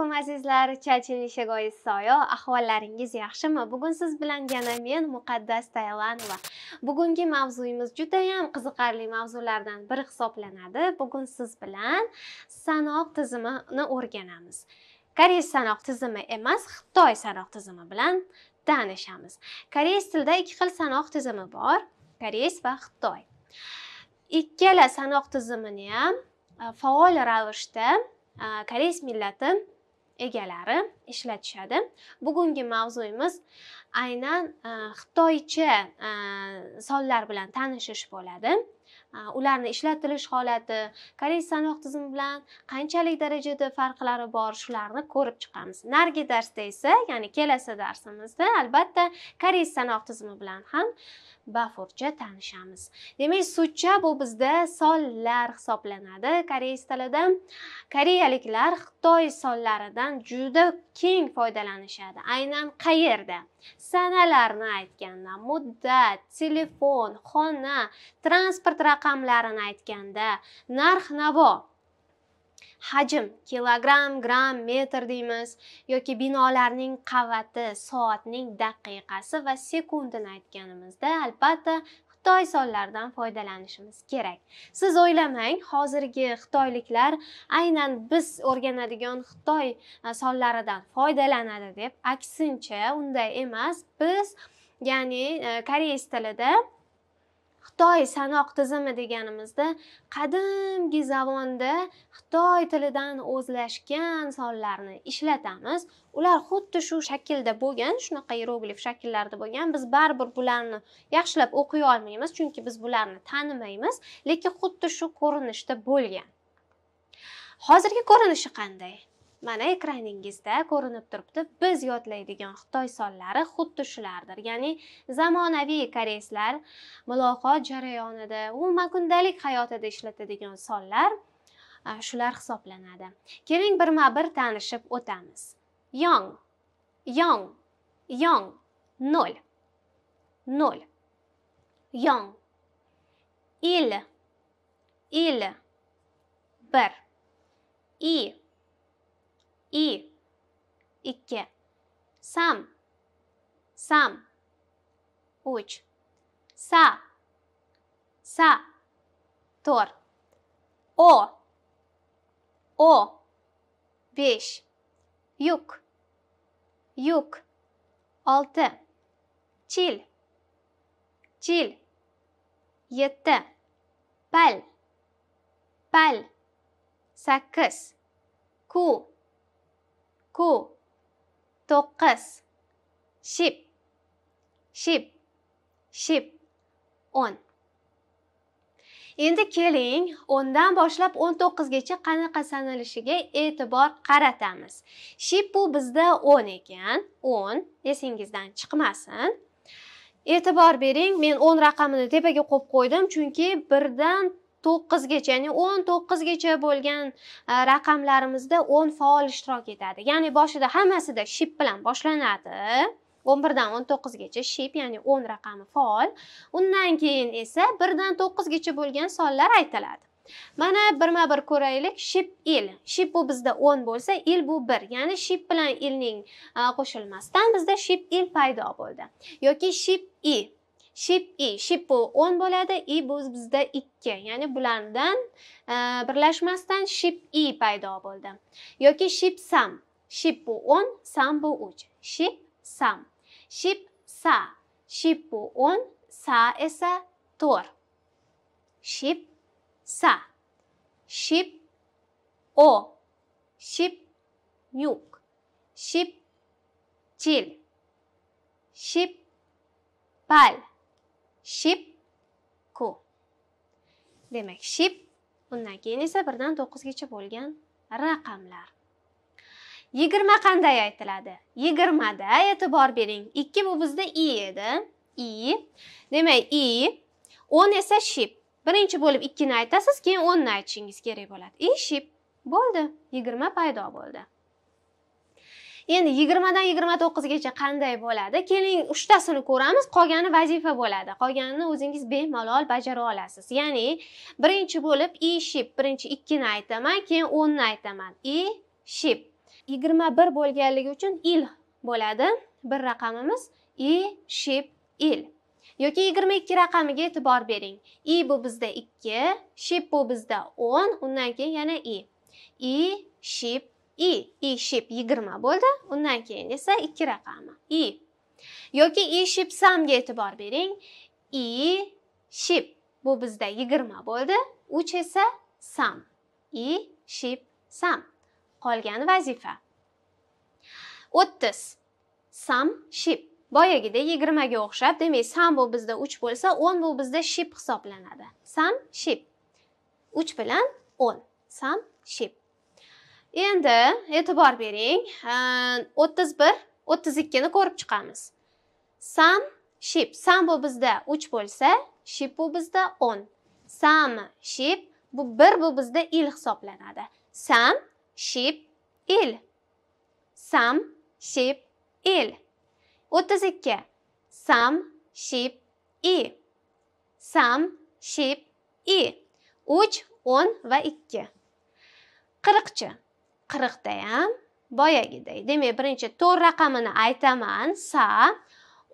alaykum azizlar chachin ishagoyi soyo ahvollaringiz yaxshimi bugun siz bilan yana men muqaddas Taylanova. bugungi mavzuyimiz judayam qiziqarli mavzulardan biri hisoblanadi bugun siz bilan sanoq tizimini o'rganamiz koreys sanoq tizimi emas xitoy sanoq tizimi bilan tanishamiz koreys tilida ikki xil sanoq tizimi bor koreys va xitoy ikkala sanoq tizimini ham e, faol ravishda e, koreys millati egalari ishlatishadi bugungi mavzuyimiz aynan e, xitoycha e, sonlar bilan tanishish bo'ladi ularni ishlatilish holati koreys sanoq tizimi bilan qanchalik darajada farqlari bor shularni ko'rib chiqamiz narigi darsda esa ya'ni kelasi darsimizda albatta koreys sanoq tizimi bilan ham bafurcha tanishamiz demak sucha bu bizda sonlar hisoblanadi koreys tilida koreyaliklar xitoy sonlaridan juda keng foydalanishadi aynan qayerda sanalarni aytganda muddat telefon xona transport raqamlarini aytganda narx navo hajm kilogramm gramm metr deymiz yoki binolarning qavati soatning daqiqasi va sekundini aytganimizda albatta xitoy sonlaridan foydalanishimiz kerak siz o'ylamang hozirgi xitoyliklar aynan biz o'rganadigan xitoy e, sonlaridan foydalanadi deb aksincha unday emas biz ya'ni e, koreys tilida xitoy sanoq tizimi deganimizda qadimgi zavonda xitoy tilidan o'zlashgan sonlarni ishlatamiz ular xuddi shu shaklda bo'lgan shunaqa iyeroglif shakllarda bo'lgan biz baribir bularni yaxshilab o'qiy olmaymiz chunki biz bularni tanimaymiz lekin xuddi shu ko'rinishda bo'lgan hozirgi ko'rinishi qanday mana ekraningizda ko'rinib turibdi biz yodlaydigan xitoy sonlari xuddi shulardir ya'ni zamonaviy koreyslar muloqot jarayonida umuman kundalik hayotida ishlatadigan sonlar shular hisoblanadi keling birma bir tanishib o'tamiz yong yong yong nol nol yong il il bir i İ, iki, sam, sam, uç, sa, sa, tor, o, o, beş, yuk, yuk, altı, çil, çil, yedi, bel, bel, sakız, ku, ku to'qqiz ship ship ship o'n endi keling o'ndan boshlab o'n to'qqizgacha qanaqa sanalishiga e'tibor qaratamiz ship bu bizda o'n ekan o'n esingizdan chiqmasin e'tibor bering men o'n raqamini tepaga qo'yib qo'ydim chunki birdan to'qqizgacha ya'ni o'n to'qqizgacha bo'lgan e, raqamlarimizda o'n faol ishtirok etadi ya'ni boshida hammasida ship bilan boshlanadi o'n birdan o'n to'qqizgacha ship ya'ni o'n raqami faol undan keyin esa birdan to'qqizgacha bo'lgan sonlar aytiladi mana birma bir ko'raylik ship il ship bu bizda o'n bo'lsa il bu bir ya'ni ship bilan ilning e, qo'shilmasidan bizda ship il paydo bo'ldi yoki ship i ship i bu o'n bo'ladi i bu bizda ikki ya'ni bulardan e, birlashmasdan ship i paydo bo'ldi yoki ship sam ship bu o'n sam bu uch ship sam ship sa ship bu o'n sa esa 4. ship sa ship o ship nyuk ship chil ship pal shipku. Demak, ship undan keyin esa 1 dan 9 gacha bo'lgan raqamlar. 20 qanday aytiladi? 20 da e'tibor bering. 2 bu bizda i edi. i. Demak, i 10 esa ship. Birinchi bo'lib 2 ni aytasiz, keyin 10 ni aytishingiz kerak bo'ladi. I ship bo'ldi. 20 paydo bo'ldi. endi yigirmadan yigirma to'qqizgacha qanday bo'ladi keling uchtasini ko'ramiz qolgani vazifa bo'ladi qolganini o'zingiz bemalol bajara olasiz ya'ni birinchi bo'lib i ship birinchi ikkini aytaman keyin o'nni aytaman i ship yigirma bir bo'lganligi uchun il bo'ladi bir raqamimiz i ship il yoki yigirma ikki raqamiga e'tibor bering i e bu bizda ikki ship bu bizda o'n undan keyin yana i e. i ship i i ship yigirma bo'ldi undan keyin esa ikki raqami i yoki i ship samga e'tibor bering i ship bu bizda yigirma bo'ldi uch esa sam i ship sam qolgan vazifa o'ttiz sam ship boyagidek yigirmaga o'xshab demak sam bu bizda uch bo'lsa o'n bu bizda ship hisoblanadi sam ship uch bilan o'n sam ship endi e'tibor bering o'ttiz bir o'ttiz ikkini ko'rib chiqamiz sam ship sam bu bizda uch bo'lsa ship bu bizda o'n sam ship bu bir bu bizda il hisoblanadi sam ship il sam ship il o'ttiz ikki sam ship i sam ship i uch o'n va ikki qirqchi ham boyagiday demak birinchi to'rt raqamini aytaman sa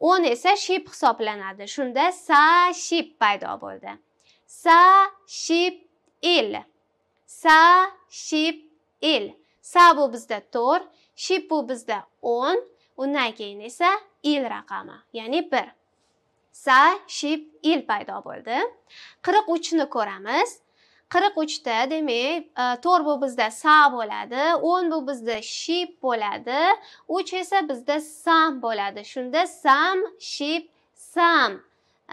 o'n esa ship hisoblanadi shunda sa ship paydo bo'ldi sa ship il sa ship il sa bu bizda to'rt ship bu bizda o'n undan keyin esa il raqami ya'ni bir sa ship il paydo bo'ldi qirq uchni ko'ramiz qirq uchta demak e, to'rt bu bizda sa bo'ladi o'n bu bizda ship bo'ladi uch esa bizda sam bo'ladi shunda sam ship sam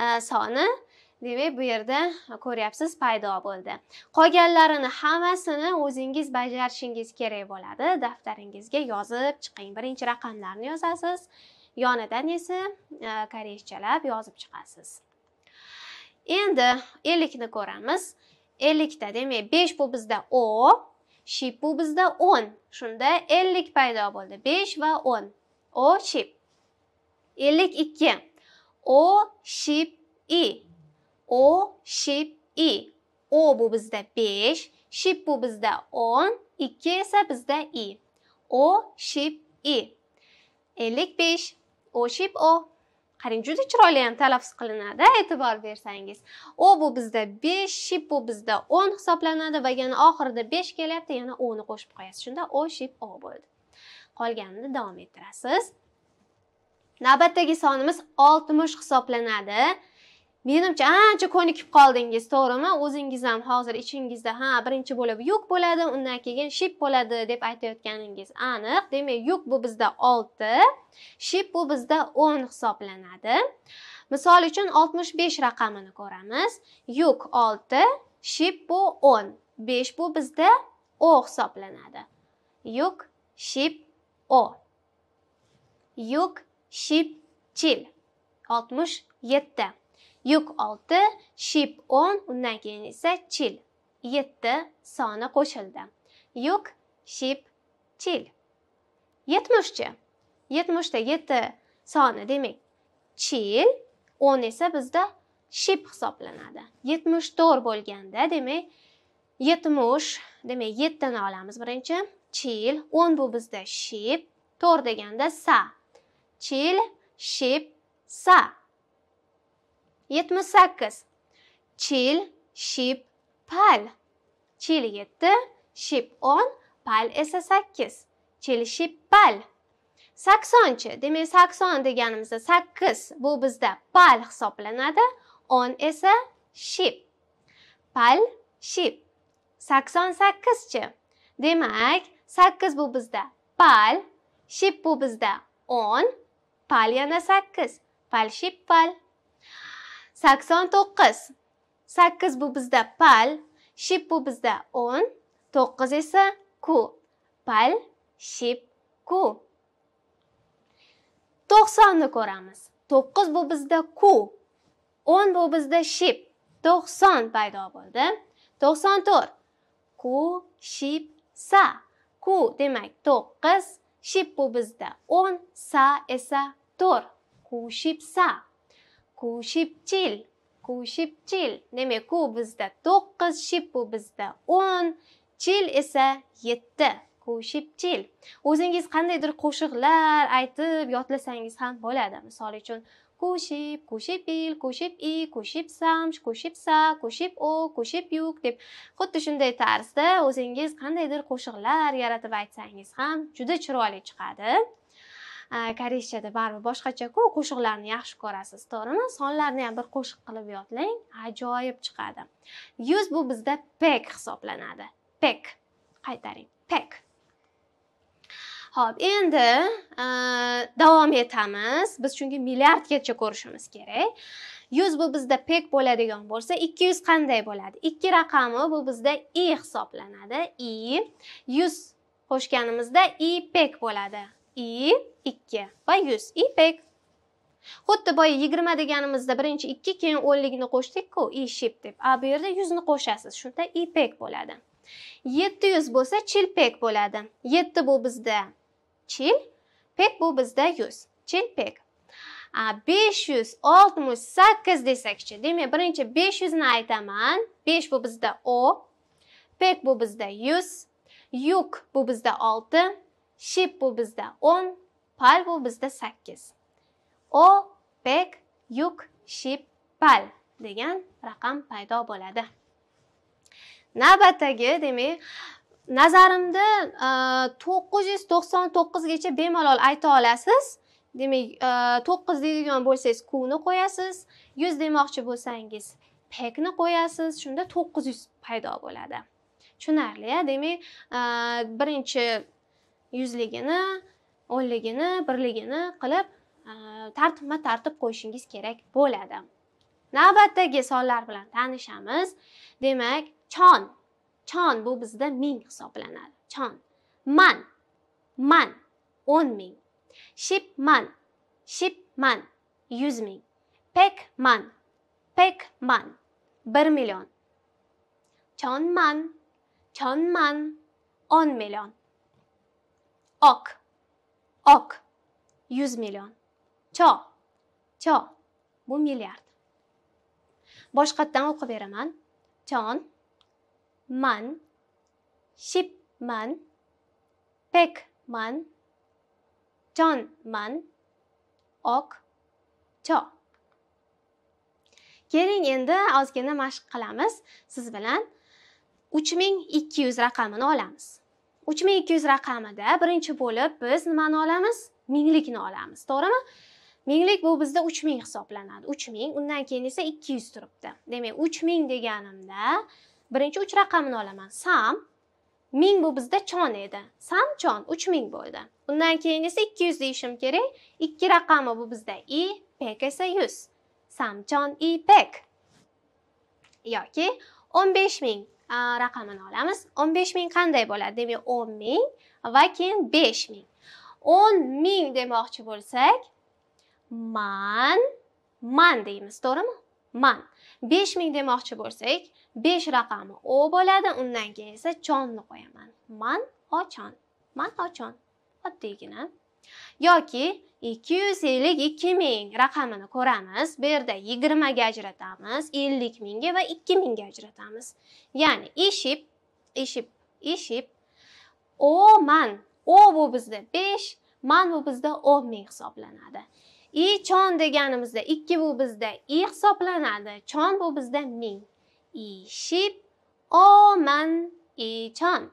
e, soni demak bu yerda ko'ryapsiz paydo bo'ldi qolganlarini hammasini o'zingiz bajarishingiz kerak bo'ladi daftaringizga yozib chiqing birinchi raqamlarni yozasiz yonidan esa e, koreyschalab yozib chiqasiz endi ellikni ko'ramiz ellikta demak besh bu bizda o ship bu bizda o'n shunda ellik paydo bo'ldi besh va o'n o ship ellik ikki o ship i o ship i o bu bizda besh ship bu bizda o'n ikki esa bizda i o ship i ellik besh o ship o qarang juda chiroyli ham talaffuz qilinadi e'tibor bersangiz o bu bizda besh ship bu bizda o'n hisoblanadi va yana oxirida besh kelyapti yana oni qo'shib qo'yasiz shunda o ship o bo'ldi qolganini davom ettirasiz navbatdagi sonimiz oltmish hisoblanadi menimcha ancha ko'nikib qoldingiz to'g'rimi o'zingiz ham hozir ichingizda ha birinchi bo'lib yuk bo'ladi undan keyin ship bo'ladi deb aytayotganingiz aniq demak yuk bu bizda olti ship bu bizda o'n hisoblanadi misol uchun oltmish besh raqamini ko'ramiz yuk olti ship bu o'n besh bu bizda o hisoblanadi yuk ship o yuk ship chil oltmish yetti yuk 6, ship 10, undan keyin esa chil 7 soni qo'shildi. Yuk, ship, chil. 70chi? 70 da 7 soni demak chil, 10 esa bizda ship hisoblanadi. 74 bo'lganda, demak 70, demak 7 ni olamiz birinchi. Chil, 10 bu bizda ship, 4 deganda sa. Chil, ship, sa. 78. Chil, ship, pal. Chil 7, ship 10, pal esa 8. Chil, ship, pal. 80-chi. Demak, 80 deganimizda 8 bu bizda pal hisoblanadi, 10 esa ship. Pal, ship. 88-chi. Demak, 8 bu bizda pal, ship bu bizda 10, pal yana 8. Pal, ship, pal. sakson to'qqiz sakkiz bu bizda pal ship bu bizda o'n to'qqiz esa ku pal ship ku to'qsonni ko'ramiz to'qqiz bu bizda ku o'n bu bizda ship to'qson paydo bo'ldi to'qson to'rt ku ship sa ku demak to'qqiz ship bu bizda o'n sa esa to'rt ku ship sa 97 97 nima ku bizda to'qqiz ship bu bizda o'n chil esa 7 kushipchil o'zingiz qandaydir qo'shiqlar aytib yodlasangiz ham bo'ladi misol uchun kushib kushipil kushib i kushib samsh kushib sa kushib o kushib yuk deb xuddi shunday tarzda o'zingiz qandaydir qo'shiqlar yaratib aytsangiz ham juda chiroyli chiqadi koreyschada baribir boshqachaku qo'shiqlarni yaxshi ko'rasiz to'g'rimi sonlarni ham bir qo'shiq qilib yodlang ajoyib chiqadi yuz bu bizda pek hisoblanadi pek qaytaring pek ho'p endi davom etamiz biz chunki milliardgacha ko'rishimiz kerak yuz bu bizda pek bo'ladigan bo'lsa ikki yuz qanday bo'ladi ikki raqami bu bizda i hisoblanadi i yuz qo'shganimizda i pek bo'ladi i 2 va 100 i pek. Xuddi boya 20 deganimizda birinchi 2 keyin 10 likni qo'shdik-ku, i ship deb. A bu yerda 100 ni qo'shasiz, shunda i pek bo'ladi. 700 bo'lsa chil pek bo'ladi. 7 bu bizda chil, pek bu bizda 100. Chil pek. A 568 desakchi, demak, birinchi 500 ni aytaman. 5 bu bizda o, pek bu bizda 100, yuk bu bizda 6. ship bu bizda 10, pal bu bizda 8. O, pek, yuk, ship, pal degan raqam paydo bo'ladi. Navbatdagi, demak, nazarimda 999 e, gacha bemalol ayta olasiz. Demak, 9 e, deydigan bo'lsangiz, quvni qo'yasiz, 100 demoqchi bo'lsangiz, pekni qo'yasiz, shunda 900 paydo bo'ladi. Tushunarli-a? Demak, e, birinchi yuzligini o'nligini birligini qilib e, tartibma tartib qo'yishingiz kerak bo'ladi navbatdagi sonlar bilan tanishamiz demak chon chon bu bizda ming hisoblanadi chon man man o'n ming shipman 100000. yuz ming pek man bir million chon man chon man o'n million ok ok 100 million cho cho bu milliard boshqatdan o'qib beraman chon man man man chon man ok cho keling endi ozgina mashq qilamiz siz bilan uch ming ikki yuz raqamini olamiz uch ming ikki yuz raqamida birinchi bo'lib biz nimani olamiz minglikni olamiz to'g'rimi minglik bu bizda uch ming hisoblanadi uch ming undan keyin esa ikki yuz turibdi demak uch ming deganimda birinchi uch raqamini olaman sam ming bu bizda chon edi sam chon uch ming bo'ldi undan keyin esa ikki yuz deyishim kerak ikki raqami bu bizda i pek esa yuz chon i pek yoki o'n besh ming raqamini olamiz o'n besh ming qanday bo'ladi demak o'n ming va keyin besh ming o'n ming demoqchi bo'lsak man man deymiz to'g'rimi man besh ming demoqchi bo'lsak besh raqami o bo'ladi undan keyin esa chonni qo'yaman man ochon man ochon oddiygina yoki 252 ming raqamini ko'ramiz bu yerda 20 ga ajratamiz 50 ga va 2000 ga ajratamiz ya'ni ishib ishib ishib o man o bu bizda 5 man bu bizda 10 ming hisoblanadi i chon deganimizda 2 bu bizda i hisoblanadi chon bu bizda 1000. ishib o man i chon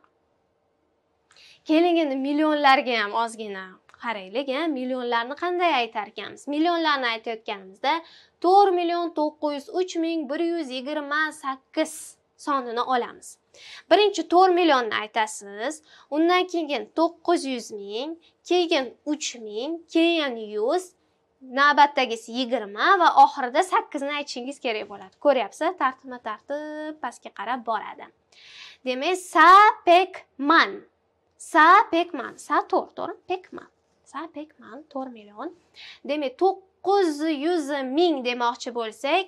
keling millionlarga ham ozgina qaraylik ha millionlarni qanday aytarkanmiz millionlarni aytayotganimizda to'rt million to'qqiz yuz uch ming bir yuz yigirma sakkiz sonini olamiz birinchi to'rt millionni aytasiz undan keyin to'qqiz yuz ming keyin uch ming keyin yuz navbatdagisi yigirma va oxirida sakkizni aytishingiz kerak bo'ladi ko'ryapsiz tartibma tartib pastga qarab boradi demak sa pekman sa pekman sa to'g'ri to'g'rimi pekman sapek man to'rt million demak to'qqiz yuz ming demoqchi bo'lsak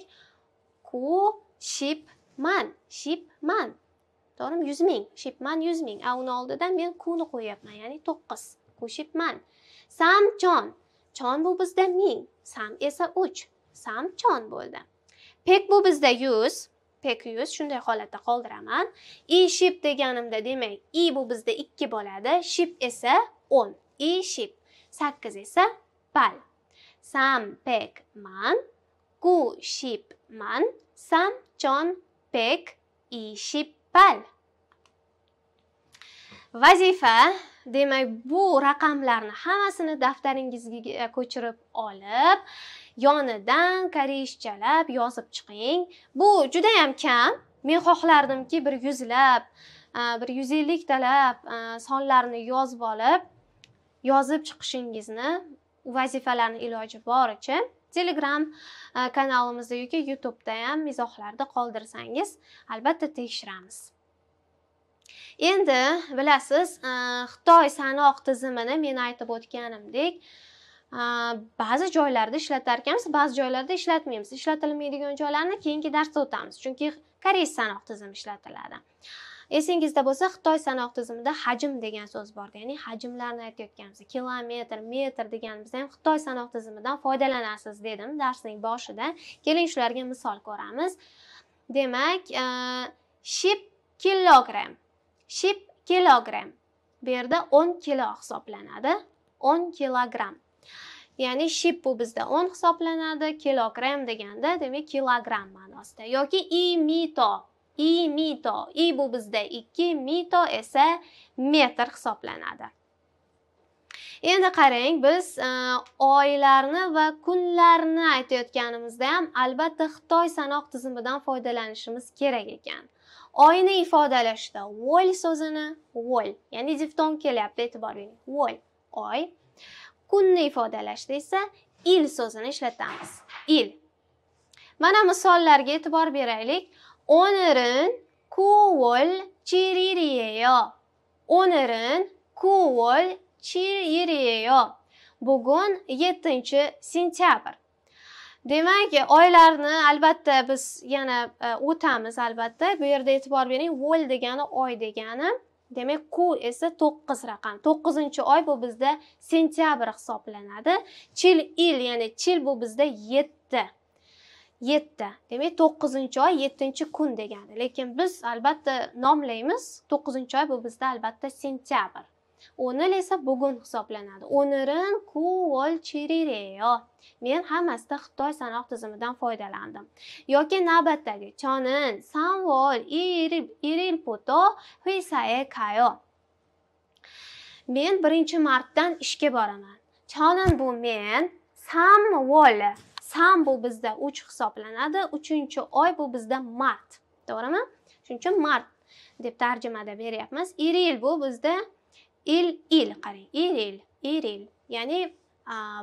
ku shipman shipman to'g'rimi yuz ming shipman yuz ming a uni oldidan men kuni qo'yyapman ya'ni to'qqiz ku shipman samchon chon bu bizda ming sam esa uch samchon bo'ldi pek bu bizda yuz pek yuz shunday holatda qoldiraman i ship deganimda demak i bu bizda ikki bo'ladi ship esa o'n i ship sakkiz esa bal sam pek man gu ship man sam chon pek i ship bal vazifa demak bu raqamlarni hammasini daftaringizga ko'chirib olib yonidan koreyschalab yozib chiqing bu judayam kam men xohlardimki bir yuzlab bir yuz elliktalab sonlarni yozib olib yozib chiqishingizni vazifalarni iloji boricha telegram e, kanalimizda yoki youtubeda ham izohlarda qoldirsangiz albatta tekshiramiz endi bilasiz e, xitoy sanoq tizimini men aytib o'tganimdek e, ba'zi joylarda ishlatar ekanmiz ba'zi joylarda ishlatmaymiz ishlatilmaydigan joylarni keyingi darsda o'tamiz chunki koreys sanoq tizimi ishlatiladi esingizda bo'lsa xitoy sanoq tizimida hajm degan so'z bor ya'ni hajmlarni aytayotganmiz kilometr metr deganimizda ham xitoy sanoq tizimidan foydalanasiz dedim darsning boshida keling shularga misol ko'ramiz demak e, ship kilogram ship kilogram bu yerda o'n kilo hisoblanadi o'n kilogram ya'ni ship bu bizda o'n hisoblanadi kilogram deganda demak kilogram ma'nosida yoki imito i mito i bu bizda 2 mito esa metr hisoblanadi endi qarang biz e, oylarni va kunlarni aytayotganimizda ham albatta xitoy sanoq tizimidan foydalanishimiz kerak ekan oyni ifodalashda vol so'zini vol ya'ni diftong kelyapti e'tibor bering vol oy kunni ifodalashda esa il so'zini ishlatamiz il mana misollarga e'tibor beraylik 오늘은 9월 7일이에요. 오늘은 9월 7일이에요. Bugun 7-sentyabr. Demak, oylarni albatta biz yana e, o'tamiz albatta. Bu yerda e'tibor bering, vol degani oy degani. Demak, q esa 9 raqam. 9-oy bu bizda sentyabr hisoblanadi. Chil il, ya'ni chil bu bizda 7. yetti demak to'qqizinchi oy yettinchi kun degani lekin biz albatta nomlaymiz to'qqizinchi oy bu bizda albatta sentyabr o'n yil esa bugun hisoblanadi o'nirin kuol chirireo men hammasida xitoy sanoq tizimidan foydalandim yoki navbatdagi chonin sanvol iril poto huisae kayo men birinchi martdan ishga boraman chonin bu men sanvol sam bu bizda uch hisoblanadi uchinchi oy bu bizda mart to'g'rimi shuning uchun mart deb tarjimada beryapmiz iril bu bizda il il qarang iril iril ya'ni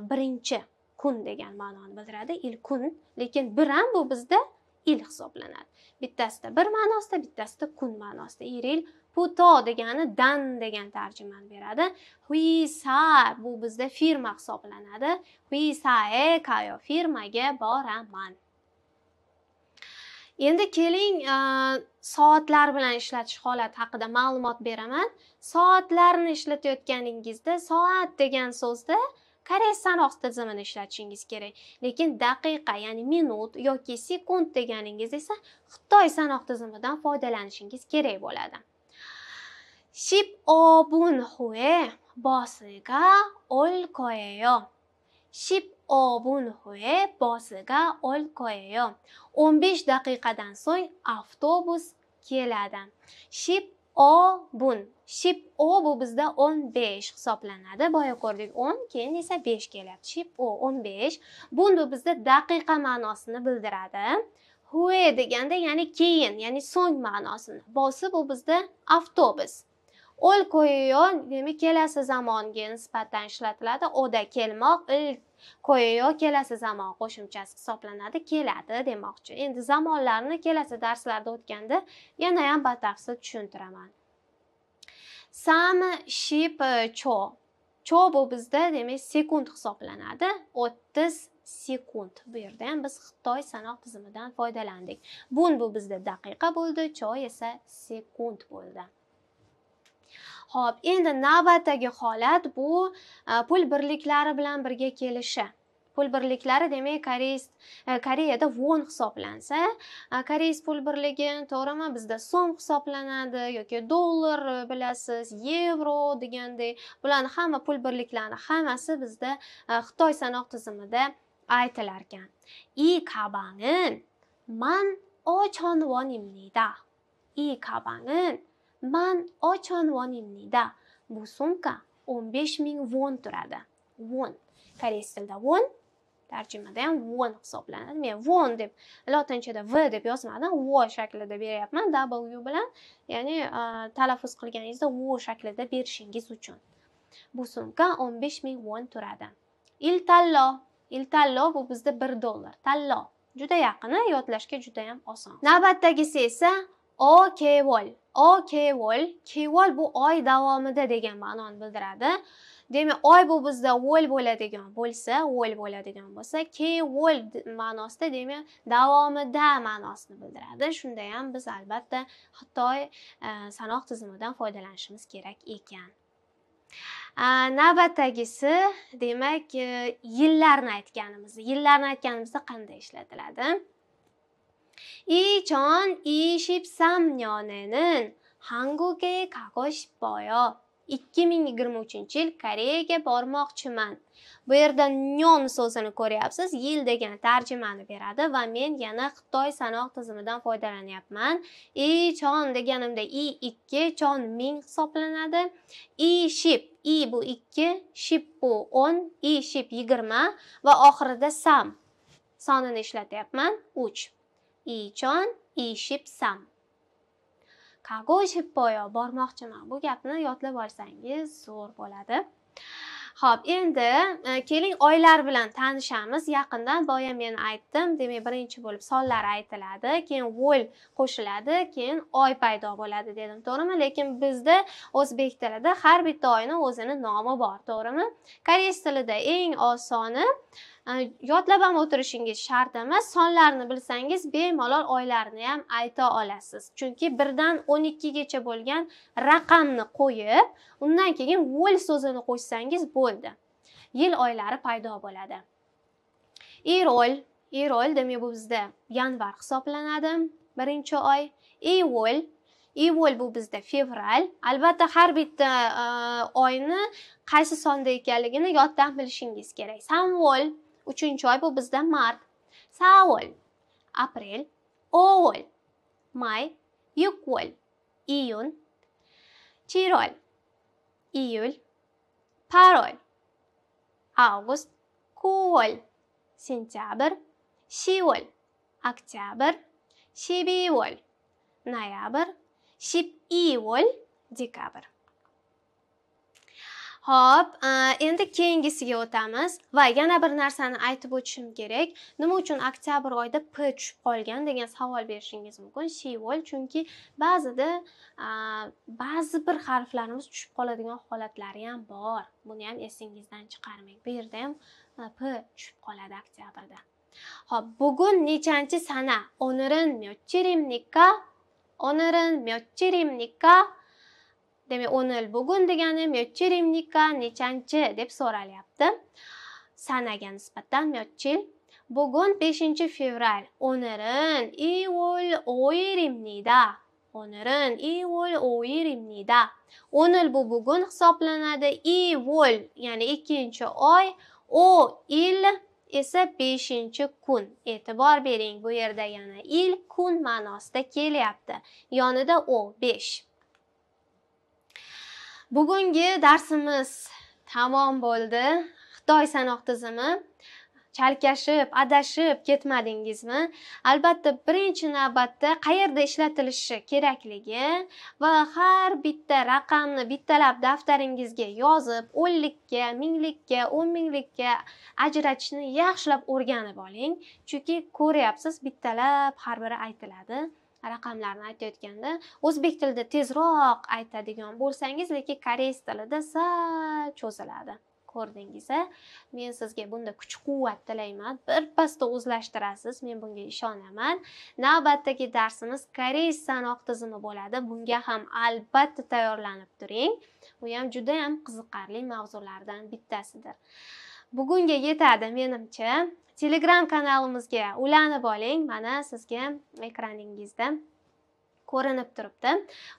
birinchi kun degan ma'noni bildiradi il kun lekin bir ham bu bizda il hisoblanadi bittasida bir ma'nosida bittasida kun ma'nosida iril puto degani dan degan tarjimani beradi huisa bu bizda firma hisoblanadi huisae kayo firmaga boraman endi keling e, soatlar bilan ishlatish holati haqida ma'lumot beraman soatlarni ishlatayotganingizda soat degan so'zda koreysani oq tizimini ishlatishingiz kerak lekin daqiqa ya'ni minut yoki sekund deganingiz esa xitoy sanoq tizimidan foydalanishingiz kerak bo'ladi ship obun hue bosiga ol koeyo ship obun hue bosiga ol o'n 15 daqiqadan so'ng avtobus keladi ship obun ship o bu bizda 15 hisoblanadi boya ko'rdik 10 keyin esa 5 kelyapti ship o 15 bun bu bizda daqiqa ma'nosini bildiradi hue deganda ya'ni keyin ya'ni so'ng ma'nosini bosi bu bizda avtobus o'l ko'yo demak kelasi zamonga nisbatan ishlatiladi oda kelmoq il Koyo kelasi zamon qo'shimchasi hisoblanadi keladi demoqchi endi zamonlarni kelasi darslarda o'tganda yana ham batafsil tushuntiraman sam ship uh, cho cho bu bizda demak sekund hisoblanadi o'ttiz sekund bu yerda ham biz xitoy sanoq tizimidan foydalandik bun bu bizda daqiqa bo'ldi cho esa sekund bo'ldi ho'p endi navbatdagi holat bu pul birliklari bilan birga kelishi pul birliklari demak koreys koreyada von hisoblansa koreys pul birligi to'g'rimi bizda so'm hisoblanadi yoki dollar e, bilasiz yevro degandek bularni hamma pul birliklarini hammasi bizda xitoy sanoq tizimida aytilar ekan i kabanin man ochonvonimnida i kabanin man ochon vonimnida bu sumka 15 ming von turadi von koreys tilida von tarjimada ham von hisoblanadi men von deb lotinchada v deb yozmadim vo shaklida beryapman w bilan ya'ni talaffuz qilganingizda vo shaklida berishingiz uchun bu sumka 15 ming von turadi il tanlov il tanlov bu bizda 1 dollar tanlov juda yaqini yodlashga juda ham oson navbatdagisi esa o kevol o kevol kevol bu oy davomida degan ma'noni bildiradi demak oy bu bizda vol bo'ladigan bo'lsa vol bo'ladigan bo'lsa kevol ma'nosida demak davomida ma'nosini bildiradi shunda ham biz albatta xitoy e, sanoq tizimidan foydalanishimiz kerak ekan navbatdagisi demak e, yillarni aytganimiz yillarni aytganimizda qanday ishlatiladi 2023년에는 한국에 가고 싶어요. 2023년 Koreyaga bormoqchiman. Bu yerda nyon so'zini ko'ryapsiz, yil degan tarjimani beradi va men yana Xitoy sanoq tizimidan foydalanyapman. I chon deganimda i 2 chon ming hisoblanadi. I ship, i bu 2, ship bu 10, i ship 20 va oxirida sam sonini ishlatyapman 3. 이전 23 가고 싶어요. bormoqchiman. Bu gapni yodlab olsangiz zo'r bo'ladi. Xo'p, endi e, keling oylar bilan tanishamiz. Yaqindan boya men aytdim, demak birinchi bo'lib sonlar aytiladi, keyin vol qo'shiladi, keyin oy paydo bo'ladi dedim, to'g'rimi? Lekin bizda o'zbek tilida har bitta oyning o'zini nomi bor, to'g'rimi? Koreys tilida eng osoni Э, yodlab ham o'tirishingiz shart emas sonlarni bilsangiz bemalol oylarni ham ayta olasiz chunki birdan o'n ikkigacha bo'lgan raqamni qo'yib undan keyin o'l so'zini qo'shsangiz bo'ldi yil oylari paydo bo'ladi erol erol demak bu bizda yanvar hisoblanadi birinchi oy evol evol bu bizda fevral albatta har bitta e, oyni qaysi sonda ekanligini yoddan bilishingiz kerak samvol Uchinchi oy bu bizda mart. Savol. Aprel. Ovul. May. Yukvol. Iyun. Chirol. Iyul. Parol. Avgust. Kuvol. Sentyabr. Shivol. Oktyabr. Shibivol. noyabr Шип-иоль. Декабрь. ho'p endi keyingisiga o'tamiz va yana bir narsani aytib o'tishim kerak. Nima uchun oktyabr oyida p tushib qolgan degan savol berishingiz mumkin. shivol chunki ba'zida ba'zi bir harflarimiz tushib qoladigan holatlari ham bor. Buni ham esingizdan chiqarmang. Bu yerda ham p tushib qoladi oktyabrda. ho'p bugun nechanchi sana? O'nirin myochirimnika. O'nirin myochirimnika. demak o'n yil bugun degani myochirimnika nechanchi deb so'ralyapti sanaga nisbatan myochil bugun beshinchi fevral 오늘은 2월 5일입니다 오늘은 2월 5일입니다. 오늘 bu bugun hisoblanadi. 2 ya'ni ikkinchi oy, 5il esa 5-kun. E'tibor bering, bu yerda yana il kun ma'nosida kelyapti. Yonida o 5. bugungi darsimiz tamom bo'ldi xitoy sanoq tizimi chalkashib adashib ketmadingizmi albatta birinchi navbatda qayerda ishlatilishi kerakligi va har bitta raqamni bittalab daftaringizga yozib o'nlikka minglikka o'n minglikka ajratishni yaxshilab o'rganib oling chunki ko'ryapsiz bittalab har biri aytiladi raqamlarni aytayotganda o'zbek tilida tezroq aytadigan bo'lsangiz lekin koreys tilida sal cho'ziladi ko'rdingiz a men sizga bunda kuch quvvat tilayman birpasda o'zlashtirasiz men bunga ishonaman navbatdagi darsimiz koreys sanoq tizimi bo'ladi bunga ham albatta tayyorlanib turing u ham judayam qiziqarli mavzulardan bittasidir bugunga yetadi menimcha telegram kanalimizga ulanib oling mana sizga ekraningizda ko'rinib turibdi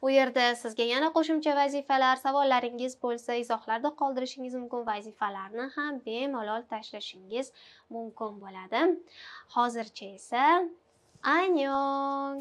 u yerda sizga yana qo'shimcha vazifalar savollaringiz bo'lsa izohlarda qoldirishingiz mumkin vazifalarni ham bemalol tashlashingiz mumkin bo'ladi hozircha esa anyong